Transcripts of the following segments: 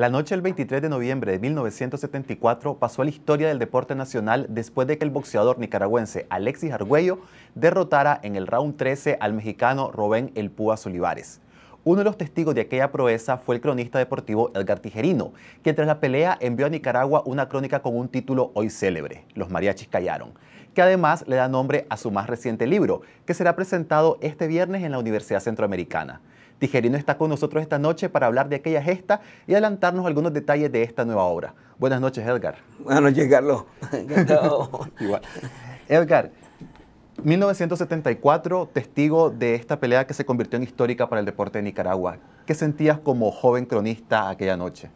La noche del 23 de noviembre de 1974 pasó a la historia del deporte nacional después de que el boxeador nicaragüense Alexis Argüello derrotara en el round 13 al mexicano Robén El Púa Olivares. Uno de los testigos de aquella proeza fue el cronista deportivo Edgar Tijerino, quien tras la pelea envió a Nicaragua una crónica con un título hoy célebre, Los mariachis callaron, que además le da nombre a su más reciente libro, que será presentado este viernes en la Universidad Centroamericana. Tijerino está con nosotros esta noche para hablar de aquella gesta y adelantarnos algunos detalles de esta nueva obra. Buenas noches, Edgar. Buenas noches, Carlos. Igual. Edgar, 1974, testigo de esta pelea que se convirtió en histórica para el deporte de Nicaragua. ¿Qué sentías como joven cronista aquella noche?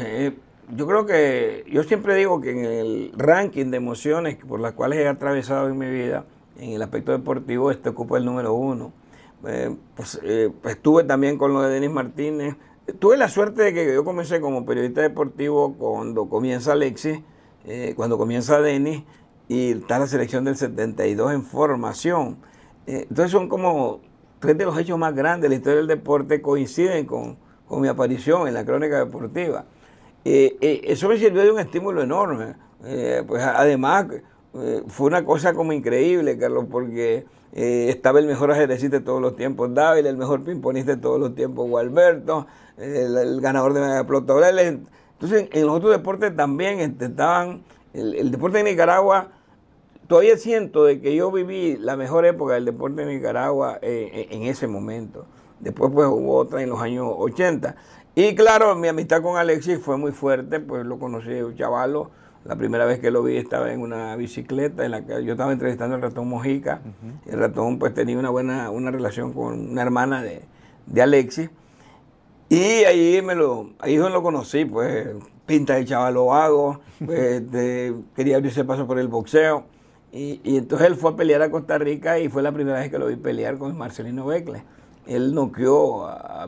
Eh, yo creo que, yo siempre digo que en el ranking de emociones por las cuales he atravesado en mi vida, en el aspecto deportivo, este ocupa el número uno. Eh, pues, eh, pues, estuve también con lo de Denis Martínez. Tuve la suerte de que yo comencé como periodista deportivo cuando comienza Alexis, eh, cuando comienza Denis, y está la selección del 72 en formación. entonces son como tres de los hechos más grandes de la historia del deporte coinciden con, con mi aparición en la crónica deportiva. eso me sirvió de un estímulo enorme. pues además, eh, fue una cosa como increíble, Carlos, porque eh, estaba el mejor ajedrecista de todos los tiempos, David, el mejor pimponista de todos los tiempos, Gualberto, el, ganador de Mega Entonces, en los otros deportes también este, estaban, el, deporte de Nicaragua, todavía siento de que yo viví la mejor época del deporte de Nicaragua eh, en ese momento. Después pues hubo otra en los años 80. Y claro, mi amistad con Alexis fue muy fuerte, pues lo conocí de chavalo la primera vez que lo vi estaba en una bicicleta, en la que yo estaba entrevistando al ratón Mojica. El ratón pues tenía una buena una relación con una hermana de, Alexis. Y ahí me lo, ahí lo conocí, pues pinta de chaval lo hago, pues, quería abrirse paso por el boxeo. Y, entonces él fue a pelear a Costa Rica y fue la primera vez que lo vi pelear con Marcelino Beckles. Él noqueó a, a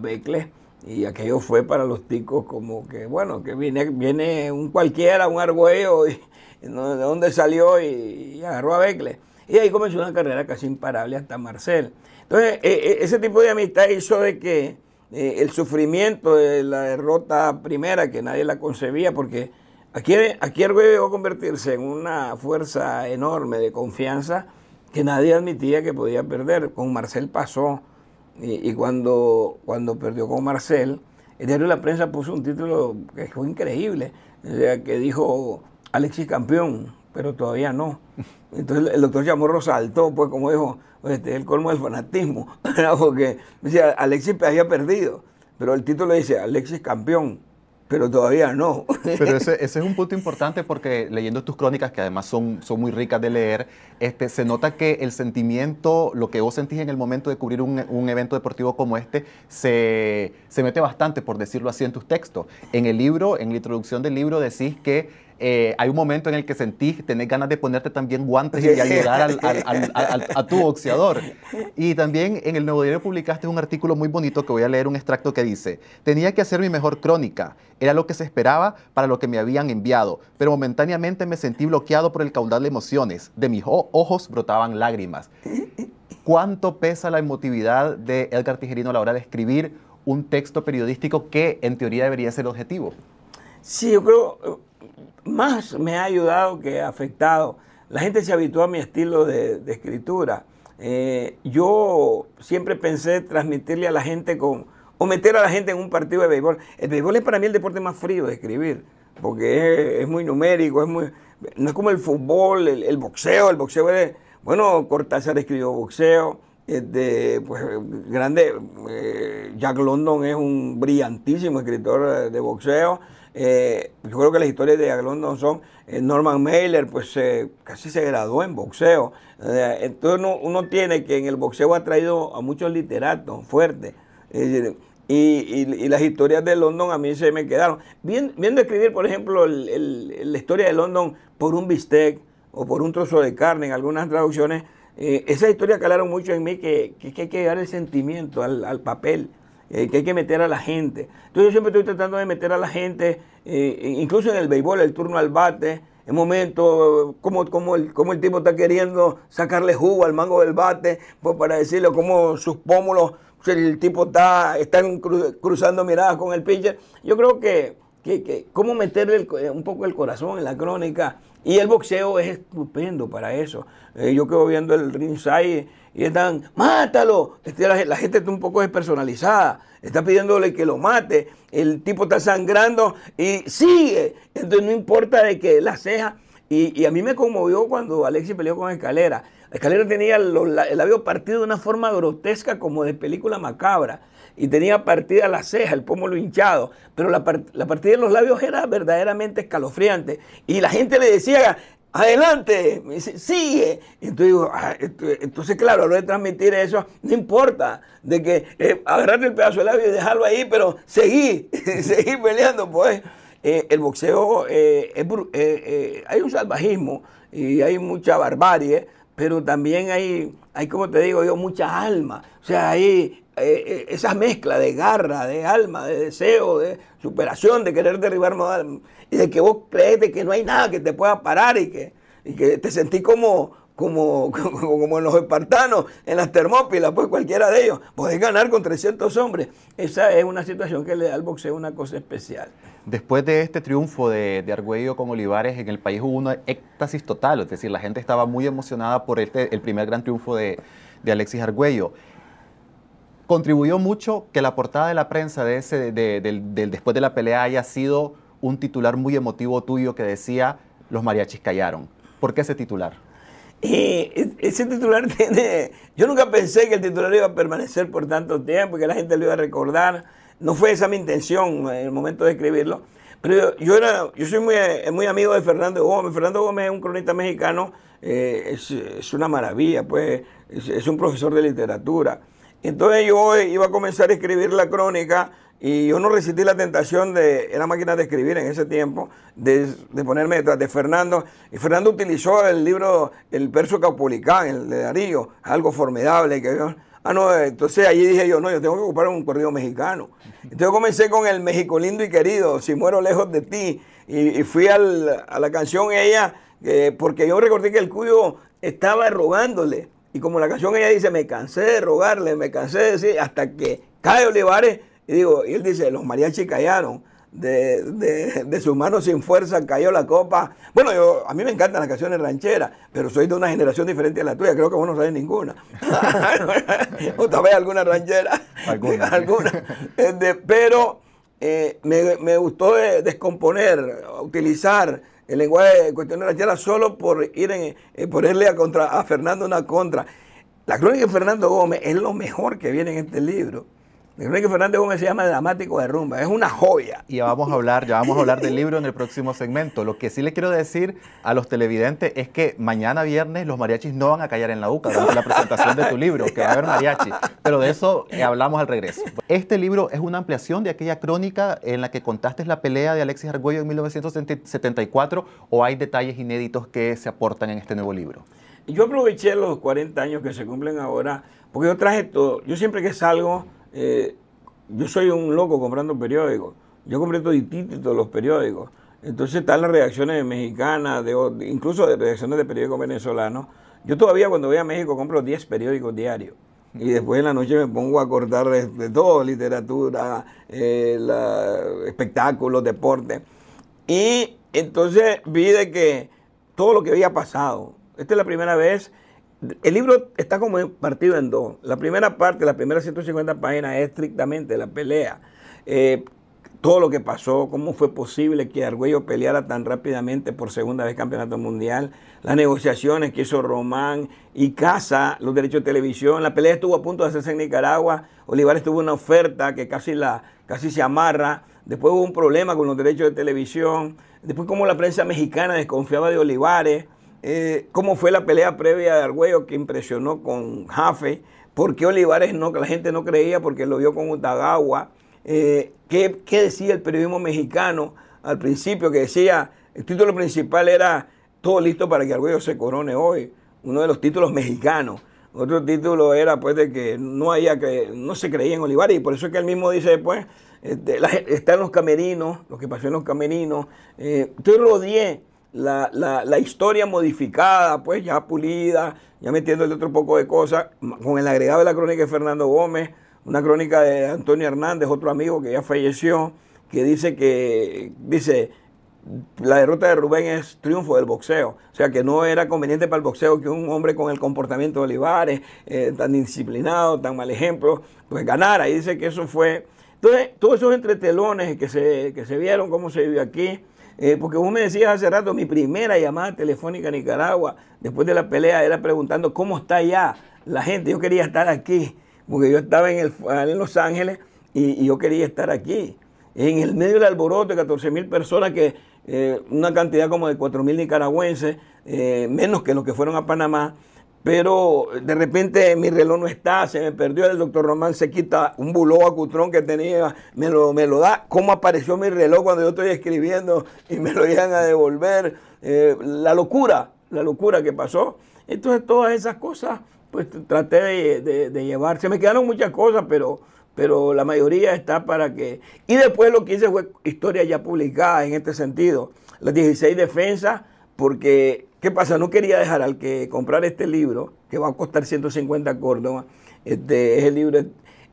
y aquello fue para los ticos como que, bueno, que viene, viene un cualquiera, un argüello, y, de dónde salió y, agarró a Becle. Y ahí comenzó una carrera casi imparable hasta Marcel. Entonces, e, e, ese tipo de amistad hizo de que eh, el sufrimiento de la derrota primera, que nadie la concebía, porque aquí, aquí llegó a convertirse en una fuerza enorme de confianza que nadie admitía que podía perder. Con Marcel pasó y, cuando, cuando perdió con Marcel, el diario La Prensa puso un título que fue increíble, sea, que dijo Alexis campeón, pero todavía no. Entonces el doctor Chamorro saltó, pues como dijo, este, el colmo del fanatismo, porque decía Alexis había perdido, pero el título dice Alexis campeón pero todavía no. Pero ese, es un punto importante porque leyendo tus crónicas, que además son, son muy ricas de leer, este, se nota que el sentimiento, lo que vos sentís en el momento de cubrir un, evento deportivo como este, se, mete bastante, por decirlo así, en tus textos. En el libro, en la introducción del libro, decís que eh, hay un momento en el que sentís tenés ganas de ponerte también guantes y ayudar al, a tu boxeador. Y también en el Nuevo Diario publicaste un artículo muy bonito que voy a leer un extracto que dice, tenía que hacer mi mejor crónica, era lo que se esperaba para lo que me habían enviado, pero momentáneamente me sentí bloqueado por el caudal de emociones, de mis ojos brotaban lágrimas. ¿Cuánto pesa la emotividad de Edgar Tijerino a la hora de escribir un texto periodístico que en teoría debería ser objetivo? Sí, yo creo, más me ha ayudado que ha afectado. La gente se habituó a mi estilo de, escritura. Eh, yo siempre pensé transmitirle a la gente con, o meter a la gente en un partido de béisbol. El béisbol es para mí el deporte más frío de escribir, porque es, es muy numérico, es muy, no es como el fútbol, el, boxeo, el boxeo es, bueno, Cortázar escribió boxeo, de este, pues, grande, eh, Jack London es un brillantísimo escritor de boxeo, eh, yo creo que las historias de London son eh, Norman Mailer, pues eh, casi se graduó en boxeo. entonces uno, tiene que en el boxeo ha traído a muchos literatos fuertes. Y, las historias de London a mí se me quedaron. viendo escribir, por ejemplo, la historia de London por un bistec o por un trozo de carne en algunas traducciones, esas historias calaron mucho en mí que, hay que dar el sentimiento al papel. Eh, que hay que meter a la gente. Entonces yo siempre estoy tratando de meter a la gente, eh, e incluso en el béisbol, el turno al bate, el momento, como el, el tipo está queriendo sacarle jugo al mango del bate, pues para decirle cómo sus pómulos, el tipo está están cruzando miradas con el pitcher. Yo creo que, que, que cómo meterle eh, un poco el corazón en la crónica. Y el boxeo es estupendo para eso. yo quedo viendo el ringside y están, mátalo. Este, la, gente está un poco despersonalizada, está pidiéndole que lo mate, el tipo está sangrando y sigue. Entonces no importa de que la ceja, Y, y, a mí me conmovió cuando Alexis peleó con Escalera. Escalera tenía el labio partido de una forma grotesca como de película macabra. Y tenía partida la ceja, el pómulo hinchado. Pero la, la partida de los labios era verdaderamente escalofriante. Y la gente le decía, adelante, sigue. Entonces ah, entonces claro, lo de transmitir eso, no importa, de que eh, agarrar el pedazo de labio y dejarlo ahí, pero seguí, seguí peleando, pues. Eh, el boxeo, eh, hay un salvajismo y hay mucha barbarie, pero también hay, hay como te digo yo, mucha alma. O sea, hay eh, eh, esa mezcla de garra, de alma, de deseo, de superación, de querer derribar modal, y de que vos crees que no hay nada que te pueda parar y que, y que te sentís como, como, como, en los espartanos, en las termópilas, pues cualquiera de ellos, podés ganar con 300 hombres. Esa es una situación que le da al boxeo una cosa especial. Después de este triunfo de, de Argüello con Olivares, en el país hubo una éxtasis total, es decir, la gente estaba muy emocionada por este, el primer gran triunfo de, de Alexis Argüello contribuyó mucho que la portada de la prensa del, después de la pelea haya sido un titular muy emotivo tuyo que decía los mariachis callaron. ¿Por qué ese titular? Eh, ese titular tiene... Yo nunca pensé que el titular iba a permanecer por tanto tiempo, que la gente lo iba a recordar. No fue esa mi intención en el momento de escribirlo. Pero yo, soy eh, muy, amigo de Fernando Gómez. Fernando Gómez es un cronista mexicano, eh, es, una maravilla, pues es un profesor de literatura. Entonces yo iba a comenzar a escribir la crónica y yo no resistí la tentación de, la máquina de escribir en ese tiempo, de, ponerme detrás de Fernando. Y Fernando utilizó el libro, el verso caupolicán, el de Darío, algo formidable que Ah, no, entonces allí dije yo, no, yo tengo que ocupar un corrido mexicano. Entonces yo comencé con el México lindo y querido, si muero lejos de ti. Y, fui a la canción ella, eh, porque yo recordé que el cuyo estaba rogándole y como la canción ella dice, me cansé de rogarle, me cansé de decir, hasta que cae Olivares, y digo, y él dice, los mariachis callaron. De, de, de, sus manos sin fuerza cayó la copa. Bueno, yo, a mí me encantan las canciones rancheras, pero soy de una generación diferente a la tuya, creo que vos no sabes ninguna. o tal vez alguna ranchera. Alguna. alguna. Eh, pero eh, me, me, gustó descomponer, utilizar el lenguaje cuestionario de la solo por ir en, eh, ponerle a, contra, a Fernando una contra. La crónica de Fernando Gómez es lo mejor que viene en este libro. Enrique Fernández Gómez se llama Dramático de Rumba, es una joya. Y ya vamos a hablar, ya vamos a hablar del libro en el próximo segmento. Lo que sí le quiero decir a los televidentes es que mañana viernes los mariachis no van a callar en la UCA durante la presentación de tu libro, que va a haber mariachi. Pero de eso hablamos al regreso. Este libro es una ampliación de aquella crónica en la que contaste la pelea de Alexis Arguello en 1974 o hay detalles inéditos que se aportan en este nuevo libro. Yo aproveché los 40 años que se cumplen ahora, porque yo traje todo. Yo siempre que salgo eh, yo soy un loco comprando periódicos. Yo compré todos los periódicos. Entonces están las reacciones mexicanas, de, incluso de reacciones de periódicos venezolanos. Yo todavía cuando voy a México compro 10 periódicos diarios. Y después en la noche me pongo a cortar de, todo, literatura, eh, espectáculos, deporte. Y entonces vi de que todo lo que había pasado, esta es la primera vez el libro está como partido en dos. La primera parte, la primera 150 páginas, es estrictamente la pelea. Eh, todo lo que pasó, cómo fue posible que Argüello peleara tan rápidamente por segunda vez campeonato mundial, las negociaciones que hizo Román y Casa, los derechos de televisión, la pelea estuvo a punto de hacerse en Nicaragua, Olivares tuvo una oferta que casi, la, casi se amarra, después hubo un problema con los derechos de televisión, después cómo la prensa mexicana desconfiaba de Olivares, eh, cómo fue la pelea previa de Argüello que impresionó con Jafe, por qué Olivares no, que la gente no creía porque lo vio con Utagawa, eh, ¿qué, decía el periodismo mexicano al principio, que decía, el título principal era todo listo para que Argüello se corone hoy, uno de los títulos mexicanos. Otro título era pues de que no había que no se creía en Olivares y por eso es que él mismo dice pues, este, están los camerinos, lo que pasó en los camerinos, eh, lo la, la, historia modificada, pues ya pulida, ya metiéndole otro poco de cosas, con el agregado de la crónica de Fernando Gómez, una crónica de Antonio Hernández, otro amigo que ya falleció, que dice que, dice, la derrota de Rubén es triunfo del boxeo. O sea que no era conveniente para el boxeo que un hombre con el comportamiento de Olivares, eh, tan disciplinado, tan mal ejemplo, pues ganara. Y dice que eso fue. Entonces, todos esos entretelones que se, que se vieron, cómo se vivió aquí, eh, porque vos me decías hace rato, mi primera llamada telefónica a Nicaragua, después de la pelea, era preguntando cómo está allá la gente. Yo quería estar aquí, porque yo estaba en, el, en Los Ángeles y, yo quería estar aquí. En el medio del alboroto de 14 mil personas, que eh, una cantidad como de 4 mil nicaragüenses, eh, menos que los que fueron a Panamá, pero eh, de repente mi reloj no está, se me perdió, el doctor Román se quita un buló acutrón que tenía, me lo, me lo da, cómo apareció mi reloj cuando yo estoy escribiendo y me lo llegan a devolver, eh, la locura, la locura que pasó. Entonces todas esas cosas, pues traté de, llevar, se me quedaron muchas cosas, pero, pero la mayoría está para que... Y después lo que hice fue historia ya publicada en este sentido, las 16 defensas, porque ¿Qué pasa? No quería dejar al que comprar este libro, que va a costar 150 córdoba. este, es el libro,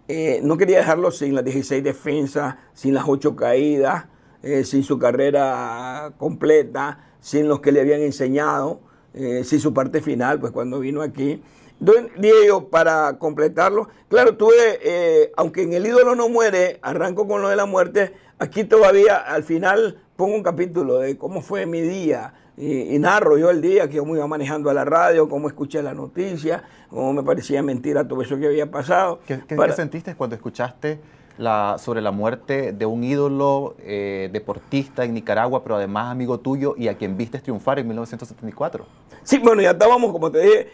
eh, no quería dejarlo sin las 16 defensas, sin las 8 caídas, eh, sin su carrera completa, sin los que le habían enseñado, eh, sin su parte final, pues cuando vino aquí. Entonces, yo, para completarlo, claro, tuve, aunque en El ídolo no muere, arranco con lo de la muerte, aquí todavía al final pongo un capítulo de cómo fue mi día, y, narro yo el día que yo me iba manejando a la radio, cómo escuché la noticia, cómo me parecía mentira todo eso que había pasado. ¿Qué, qué, sentiste cuando escuchaste la, sobre la muerte de un ídolo eh, deportista en Nicaragua, pero además amigo tuyo y a quien viste triunfar en 1974? Sí, bueno, ya estábamos, como te dije,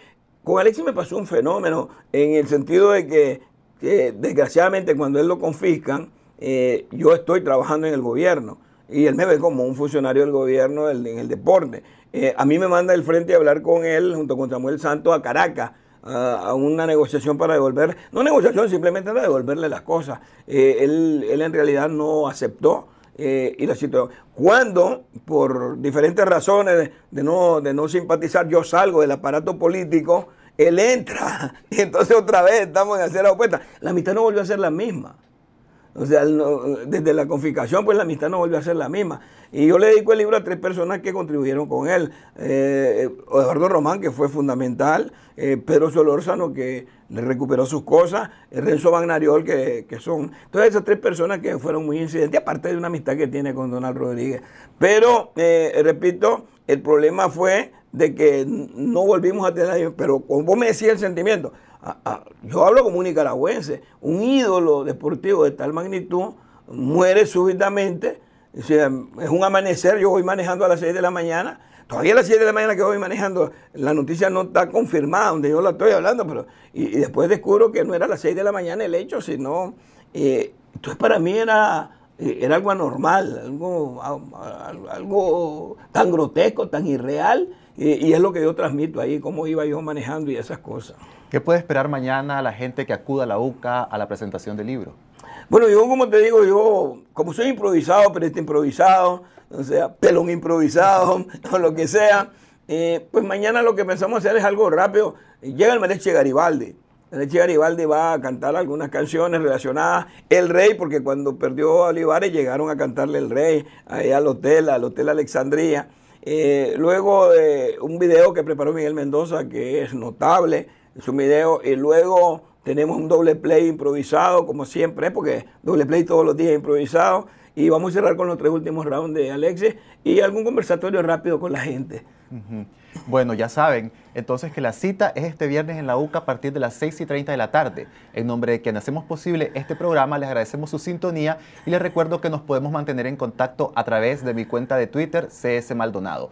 con Alexis me pasó un fenómeno en el sentido de que, desgraciadamente cuando él lo confiscan, eh, yo estoy trabajando en el gobierno y él me ve como un funcionario del gobierno en el deporte. Eh, a mí me manda el frente a hablar con él, junto con Samuel Santos, a Caracas, a, una negociación para devolver, no negociación, simplemente para devolverle las cosas. Eh, él, en realidad no aceptó. Eh, y la situación, cuando por diferentes razones de, no, de no simpatizar yo salgo del aparato político, él entra y entonces otra vez estamos en hacer la opuesta. La mitad no volvió a ser la misma. O sea, desde la confiscación, pues la amistad no volvió a ser la misma. Y yo le dedico el libro a tres personas que contribuyeron con él. Eh, Eduardo Román, que fue fundamental, eh, Pedro Solórzano, que le recuperó sus cosas, eh, Renzo Bagnariol, que, son todas esas tres personas que fueron muy incidentes, aparte de una amistad que tiene con Donald Rodríguez. Pero, repito, el problema fue de que no volvimos a tener, pero como vos me decías el sentimiento, yo hablo como un nicaragüense, un ídolo deportivo de tal magnitud muere súbitamente, es un amanecer, yo voy manejando a las 6 de la mañana, todavía a las 6 de la mañana que voy manejando, la noticia no está confirmada donde yo la estoy hablando, pero y, después descubro que no era a las 6 de la mañana el hecho, sino, eh, entonces para mí era, eh, era algo anormal, algo, algo tan grotesco, tan irreal, y, es lo que yo transmito ahí, cómo iba yo manejando y esas cosas. ¿Qué puede esperar mañana la gente que acuda a la UCA a la presentación del libro? Bueno, yo como te digo, yo como soy improvisado, pero este improvisado, o sea, pelón improvisado, o lo que sea, eh, pues mañana lo que pensamos hacer es algo rápido. Llega el Mareche Garibaldi. Mareche Garibaldi va a cantar algunas canciones relacionadas. El Rey, porque cuando perdió a Olivares llegaron a cantarle El Rey ahí al hotel, al Hotel Alexandría. Eh, luego eh, un video que preparó Miguel Mendoza que es notable, es video y luego tenemos un doble play improvisado como siempre, porque doble play todos los días improvisado y vamos a cerrar con los tres últimos rounds de Alexis y algún conversatorio rápido con la gente. Bueno, ya saben, entonces que la cita es este viernes en la UCA a partir de las 6 y 30 de la tarde. En nombre de quien hacemos posible este programa, les agradecemos su sintonía y les recuerdo que nos podemos mantener en contacto a través de mi cuenta de Twitter, CS Maldonado.